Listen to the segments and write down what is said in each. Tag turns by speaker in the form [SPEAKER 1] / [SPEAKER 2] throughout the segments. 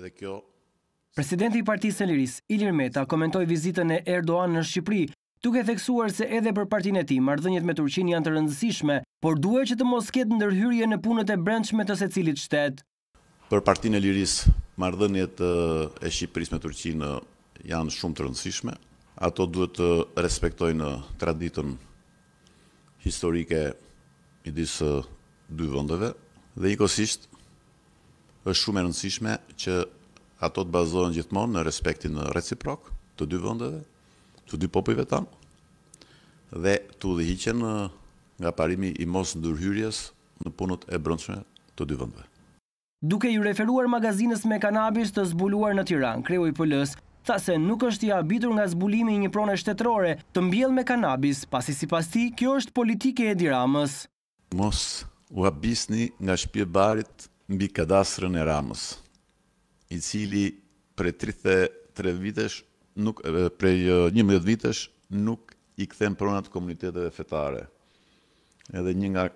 [SPEAKER 1] edhe kjo... Presidenti i partisë e liris, Ilir Meta, komentoj vizitën e Erdoan në Shqipëri, e theksuar se edhe për partinë e ti, mardhënjet me Turqin janë të rëndësishme, por duhe që të mos ketë ndërhyrje në punët e brendshme të se cilit shtet.
[SPEAKER 2] Për partinë e liris, mardhënjet e Shqipëris me Turqin janë shumë të rëndësishme. Ato duhet të respektojnë traditën historike i disë dy vëndëve, dhe i kosishtë është shumë e rëndësishme që ato të bazohen gjithmonë në respektin në reciprok të dy vëndeve, të dy popive tanë, dhe të udhihqen nga parimi i mos në dërhyrjes në punët e brëndshme të dy vëndeve.
[SPEAKER 1] Duke ju referuar magazines me kanabis të zbuluar në Tiran, kreu i pëllës, tha se nuk është i abitur nga zbulimi një prone shtetrore të mbjell me kanabis, pasi si pas ti, kjo është politike e diramës.
[SPEAKER 2] Mos u abisni nga shpje barit mbi kadastrën e Ramës, i cili për 33 vitesh nuk për 11 vitesh nuk i kthen pronat komuniteteve fetare. Edhe një nga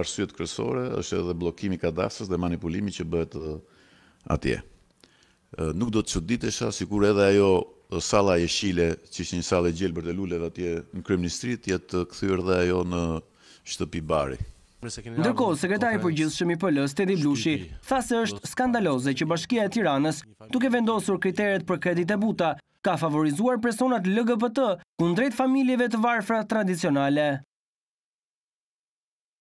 [SPEAKER 2] arsyet kryesore është edhe bllokimi i kadastrës dhe manipulimi që bëhet atje. Nuk do të çuditesha sikur edhe ajo salla e shile, që ishte një sallë gjelbër të luleve atje në Kryeministri, jetë atë kthyer dhe ajo në shtëpi bari.
[SPEAKER 1] Ndërkohë, sekretari po përgjithshëm i PL-s Tedi Blushi tha se është skandaloze që Bashkia e Tiranës, duke vendosur kriteret për kredit e buta, ka favorizuar personat LGBT kundrejt familjeve të varfra tradicionale.